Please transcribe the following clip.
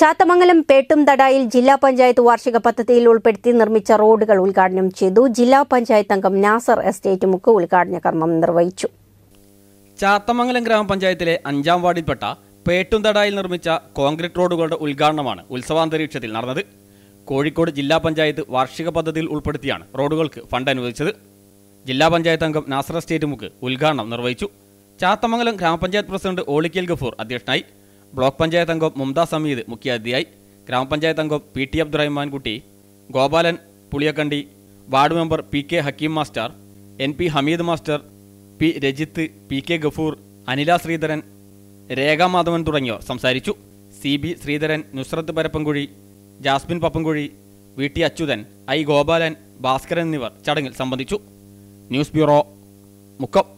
ചാത്തമംഗലം തടായിൽ ജില്ലാ പഞ്ചായത്ത് വാർഷിക പദ്ധതിയിൽ ഉൾപ്പെടുത്തി നിർമ്മിച്ച റോഡുകൾ ഉദ്ഘാടനം ചെയ്തു ജില്ലാ പഞ്ചായത്ത് അംഗം നാസർ എസ്റ്റേറ്റ് മുക്ക് ഉദ്ഘാടന കർമ്മം നിർവഹിച്ചു ചാത്തമംഗലം ഗ്രാമപഞ്ചായത്തിലെ അഞ്ചാം വാർഡിൽപ്പെട്ട തടായിൽ നിർമ്മിച്ച കോൺക്രീറ്റ് റോഡുകളുടെ ഉദ്ഘാടനമാണ് ഉത്സവാന്തരീക്ഷത്തിൽ നടന്നത് കോഴിക്കോട് ജില്ലാ പഞ്ചായത്ത് വാർഷിക പദ്ധതിയിൽ ഉൾപ്പെടുത്തിയാണ് റോഡുകൾക്ക് ഫണ്ട് അനുവദിച്ചത് ജില്ലാ പഞ്ചായത്ത് അംഗം നാസർ എസ്റ്റേറ്റ് മുക്ക് ഉദ്ഘാടനം നിർവഹിച്ചു ചാത്തമംഗലം ഗ്രാമപഞ്ചായത്ത് പ്രസിഡന്റ് ഓളിക്കൽ ഗഫൂർ അധ്യക്ഷനായി ബ്ലോക്ക് പഞ്ചായത്ത് അംഗം മുംതാ സമീദ് മുഖ്യാതിഥിയായി ഗ്രാമപഞ്ചായത്ത് അംഗം P T Abdurahmankutty Gopalan Puliyakandi ward member P K Hakeem master N P Hameed master P Rajith P K Gafoor Anila Sreedharan Rekha Madhavan തുടങ്ങിയവർ സംസാരിച്ചു C B Sreedharan Nusrath Parappankuzhi Jasmin Pappankuzhi V T Achuthan I Gopalan Bhaskaran എന്നിവർ ചടങ്ങിൽ സംബന്ധിച്ചു ന്യൂസ് ബ്യൂറോ മുക്കം